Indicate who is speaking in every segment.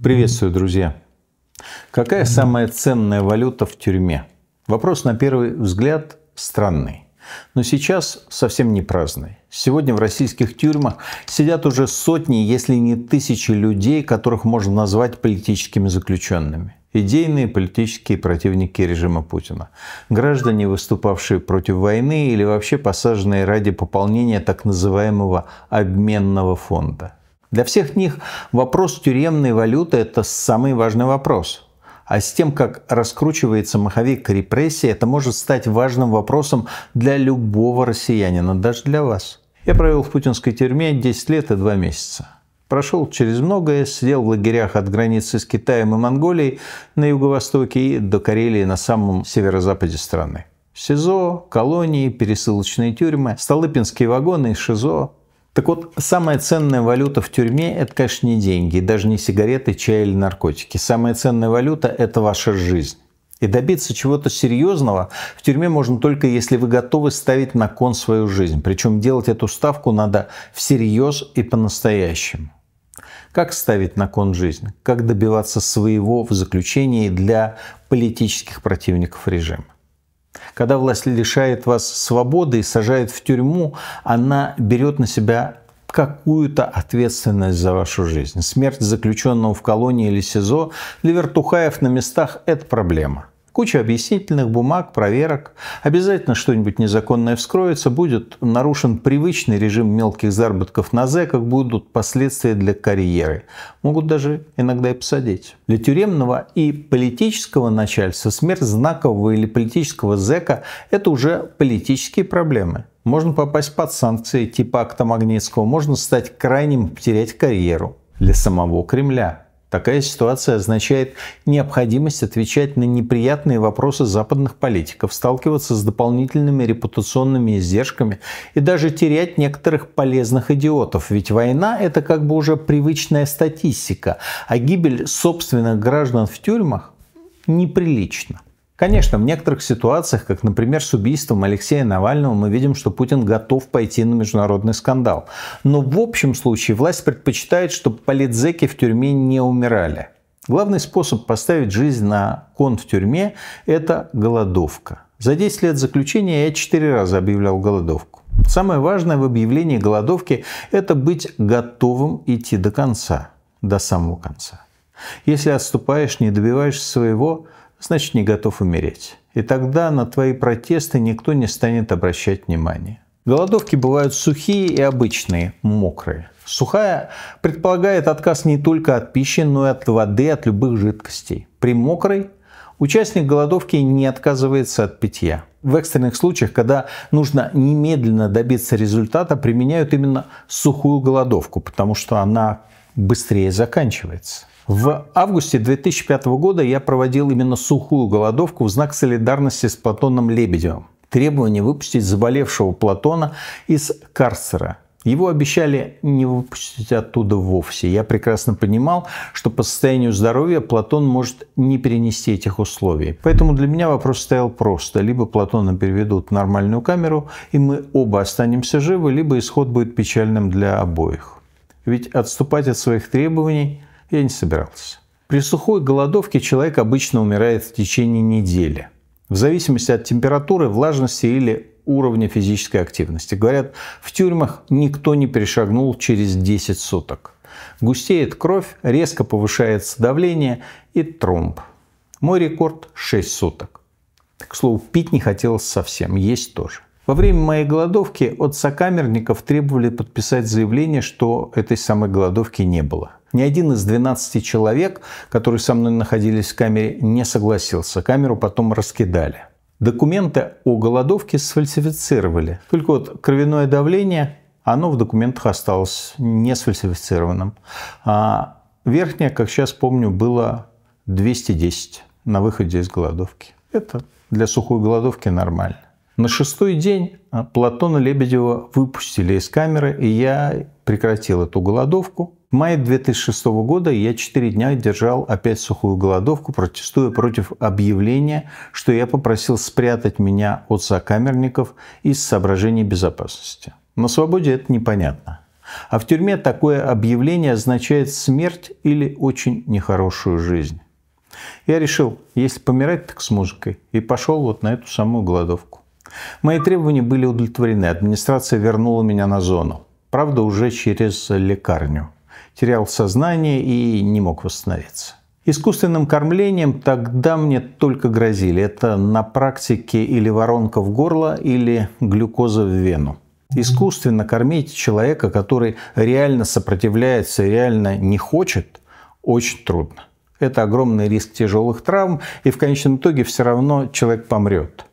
Speaker 1: Приветствую, друзья. Какая самая ценная валюта в тюрьме? Вопрос на первый взгляд странный. Но сейчас совсем не праздный. Сегодня в российских тюрьмах сидят уже сотни, если не тысячи людей, которых можно назвать политическими заключенными. Идейные политические противники режима Путина. Граждане, выступавшие против войны или вообще посаженные ради пополнения так называемого обменного фонда. Для всех них вопрос тюремной валюты – это самый важный вопрос. А с тем, как раскручивается маховик репрессий, это может стать важным вопросом для любого россиянина, даже для вас. Я провел в путинской тюрьме 10 лет и 2 месяца. Прошел через многое, сидел в лагерях от границы с Китаем и Монголией на юго-востоке и до Карелии на самом северо-западе страны. СИЗО, колонии, пересылочные тюрьмы, Столыпинские вагоны и ШИЗО, так вот, самая ценная валюта в тюрьме – это, конечно, не деньги, даже не сигареты, чай или наркотики. Самая ценная валюта – это ваша жизнь. И добиться чего-то серьезного в тюрьме можно только если вы готовы ставить на кон свою жизнь. Причем делать эту ставку надо всерьез и по-настоящему. Как ставить на кон жизнь? Как добиваться своего в заключении для политических противников режима? Когда власть лишает вас свободы и сажает в тюрьму, она берет на себя какую-то ответственность за вашу жизнь. Смерть заключенного в колонии или СИЗО для вертухаев на местах – это проблема – Куча объяснительных бумаг, проверок. Обязательно что-нибудь незаконное вскроется, будет нарушен привычный режим мелких заработков на зэках, будут последствия для карьеры. Могут даже иногда и посадить. Для тюремного и политического начальства смерть знакового или политического зэка – это уже политические проблемы. Можно попасть под санкции типа акта Магнитского, можно стать крайним, потерять карьеру для самого Кремля. Такая ситуация означает необходимость отвечать на неприятные вопросы западных политиков, сталкиваться с дополнительными репутационными издержками и даже терять некоторых полезных идиотов, ведь война – это как бы уже привычная статистика, а гибель собственных граждан в тюрьмах неприлично. Конечно, в некоторых ситуациях, как, например, с убийством Алексея Навального, мы видим, что Путин готов пойти на международный скандал. Но в общем случае власть предпочитает, чтобы политзеки в тюрьме не умирали. Главный способ поставить жизнь на кон в тюрьме – это голодовка. За 10 лет заключения я 4 раза объявлял голодовку. Самое важное в объявлении голодовки – это быть готовым идти до конца, до самого конца. Если отступаешь, не добиваешься своего, значит не готов умереть. И тогда на твои протесты никто не станет обращать внимания. Голодовки бывают сухие и обычные, мокрые. Сухая предполагает отказ не только от пищи, но и от воды, от любых жидкостей. При мокрой участник голодовки не отказывается от питья. В экстренных случаях, когда нужно немедленно добиться результата, применяют именно сухую голодовку, потому что она быстрее заканчивается. В августе 2005 года я проводил именно сухую голодовку в знак солидарности с Платоном Лебедевым. Требование выпустить заболевшего Платона из карцера. Его обещали не выпустить оттуда вовсе. Я прекрасно понимал, что по состоянию здоровья Платон может не перенести этих условий. Поэтому для меня вопрос стоял просто. Либо Платона переведут в нормальную камеру, и мы оба останемся живы, либо исход будет печальным для обоих. Ведь отступать от своих требований я не собирался. При сухой голодовке человек обычно умирает в течение недели. В зависимости от температуры, влажности или уровня физической активности. Говорят, в тюрьмах никто не перешагнул через 10 суток. Густеет кровь, резко повышается давление и тромб. Мой рекорд 6 суток. К слову, пить не хотелось совсем, есть тоже. Во время моей голодовки от сокамерников требовали подписать заявление, что этой самой голодовки не было. Ни один из 12 человек, которые со мной находились в камере, не согласился. Камеру потом раскидали. Документы о голодовке сфальсифицировали. Только вот кровяное давление, оно в документах осталось не сфальсифицированным. А верхнее, как сейчас помню, было 210 на выходе из голодовки. Это для сухой голодовки нормально. На шестой день а, Платона Лебедева выпустили из камеры, и я прекратил эту голодовку. В мае 2006 года я четыре дня держал опять сухую голодовку, протестуя против объявления, что я попросил спрятать меня от сокамерников из соображений безопасности. На свободе это непонятно. А в тюрьме такое объявление означает смерть или очень нехорошую жизнь. Я решил, если помирать, так с музыкой. И пошел вот на эту самую голодовку. Мои требования были удовлетворены. Администрация вернула меня на зону. Правда, уже через лекарню. Терял сознание и не мог восстановиться. Искусственным кормлением тогда мне только грозили. Это на практике или воронка в горло, или глюкоза в вену. Искусственно кормить человека, который реально сопротивляется, реально не хочет, очень трудно. Это огромный риск тяжелых травм, и в конечном итоге все равно человек помрет.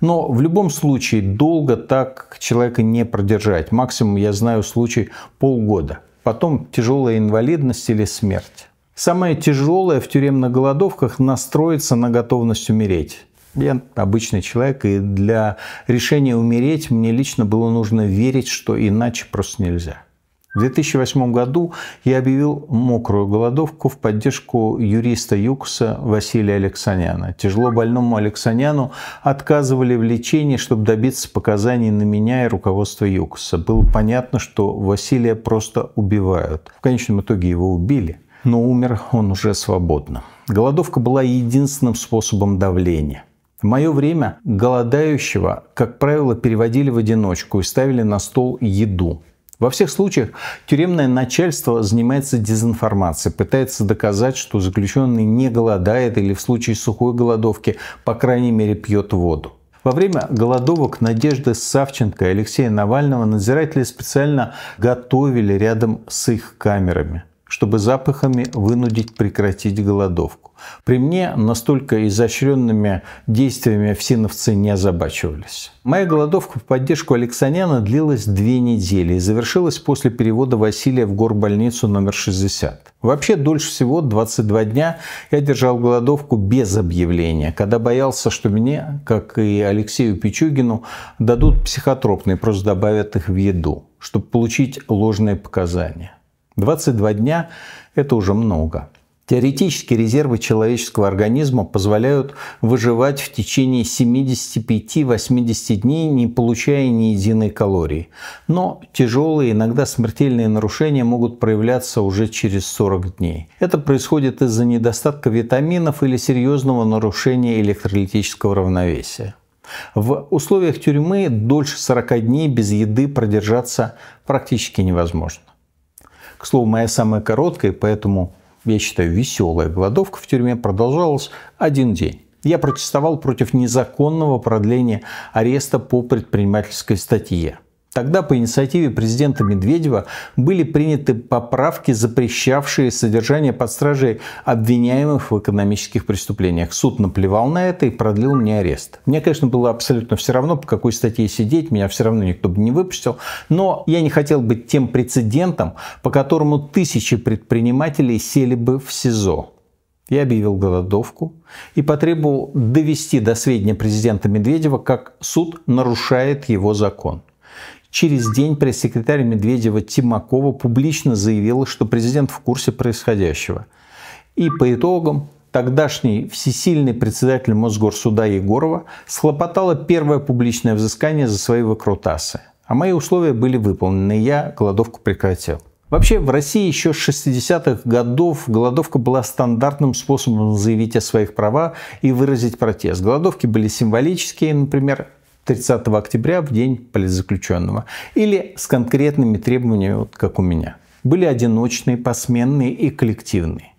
Speaker 1: Но в любом случае долго так человека не продержать. Максимум, я знаю, случай полгода. Потом тяжелая инвалидность или смерть. Самое тяжелое в тюремных голодовках – настроиться на готовность умереть. Я обычный человек, и для решения умереть мне лично было нужно верить, что иначе просто нельзя. В 2008 году я объявил мокрую голодовку в поддержку юриста Юкса Василия Алексаняна. Тяжело больному Алексаняну отказывали в лечении, чтобы добиться показаний на меня и руководство Юкса. Было понятно, что Василия просто убивают. В конечном итоге его убили, но умер он уже свободно. Голодовка была единственным способом давления. В мое время голодающего, как правило, переводили в одиночку и ставили на стол еду. Во всех случаях тюремное начальство занимается дезинформацией, пытается доказать, что заключенный не голодает или в случае сухой голодовки, по крайней мере, пьет воду. Во время голодовок Надежды Савченко и Алексея Навального надзиратели специально готовили рядом с их камерами чтобы запахами вынудить прекратить голодовку. При мне настолько изощренными действиями всиновцы не озабачивались. Моя голодовка в поддержку Алексаняна длилась две недели и завершилась после перевода Василия в горбольницу номер 60. Вообще дольше всего, 22 дня, я держал голодовку без объявления, когда боялся, что мне, как и Алексею Пичугину, дадут психотропные, просто добавят их в еду, чтобы получить ложные показания. 22 дня – это уже много. Теоретически резервы человеческого организма позволяют выживать в течение 75-80 дней, не получая ни единой калории. Но тяжелые, иногда смертельные нарушения могут проявляться уже через 40 дней. Это происходит из-за недостатка витаминов или серьезного нарушения электролитического равновесия. В условиях тюрьмы дольше 40 дней без еды продержаться практически невозможно. К слову, моя самая короткая, поэтому, я считаю, веселая голодовка в тюрьме продолжалась один день. Я протестовал против незаконного продления ареста по предпринимательской статье. Тогда по инициативе президента Медведева были приняты поправки, запрещавшие содержание под стражей обвиняемых в экономических преступлениях. Суд наплевал на это и продлил мне арест. Мне, конечно, было абсолютно все равно, по какой статье сидеть, меня все равно никто бы не выпустил, но я не хотел быть тем прецедентом, по которому тысячи предпринимателей сели бы в СИЗО. Я объявил голодовку и потребовал довести до сведения президента Медведева, как суд нарушает его закон. Через день пресс-секретарь Медведева Тимакова публично заявила, что президент в курсе происходящего. И по итогам тогдашний всесильный председатель Мосгорсуда Егорова схлопотала первое публичное взыскание за свои выкрутасы. А мои условия были выполнены, я голодовку прекратил. Вообще, в России еще с 60-х годов голодовка была стандартным способом заявить о своих правах и выразить протест. Голодовки были символические, например, 30 октября в день политзаключенного. Или с конкретными требованиями, вот как у меня. Были одиночные, посменные и коллективные.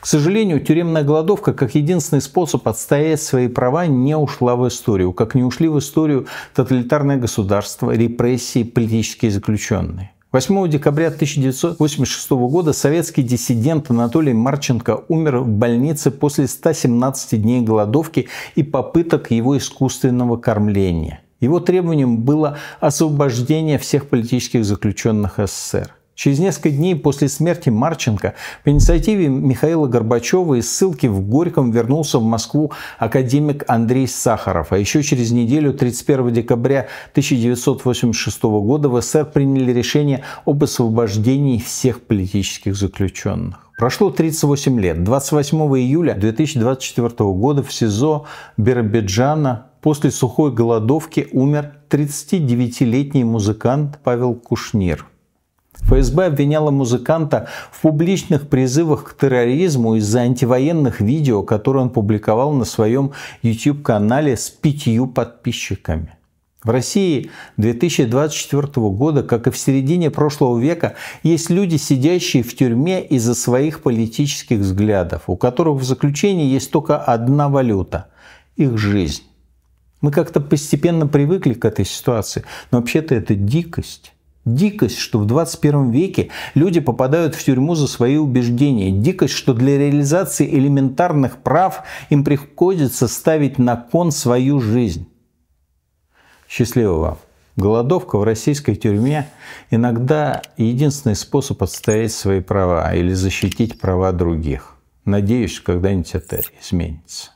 Speaker 1: К сожалению, тюремная голодовка как единственный способ отстоять свои права не ушла в историю, как не ушли в историю тоталитарное государство, репрессии, политические заключенные. 8 декабря 1986 года советский диссидент Анатолий Марченко умер в больнице после 117 дней голодовки и попыток его искусственного кормления. Его требованием было освобождение всех политических заключенных СССР. Через несколько дней после смерти Марченко по инициативе Михаила Горбачева из ссылки в Горьком вернулся в Москву академик Андрей Сахаров. А еще через неделю, 31 декабря 1986 года, в СССР приняли решение об освобождении всех политических заключенных. Прошло 38 лет. 28 июля 2024 года в СИЗО Биробиджана после сухой голодовки умер 39-летний музыкант Павел Кушнир. ФСБ обвиняла музыканта в публичных призывах к терроризму из-за антивоенных видео, которые он публиковал на своем YouTube-канале с пятью подписчиками. В России 2024 года, как и в середине прошлого века, есть люди, сидящие в тюрьме из-за своих политических взглядов, у которых в заключении есть только одна валюта – их жизнь. Мы как-то постепенно привыкли к этой ситуации, но вообще-то это дикость. Дикость, что в 21 веке люди попадают в тюрьму за свои убеждения. Дикость, что для реализации элементарных прав им приходится ставить на кон свою жизнь. Счастливо вам! Голодовка в российской тюрьме иногда единственный способ отстоять свои права или защитить права других. Надеюсь, когда-нибудь это изменится.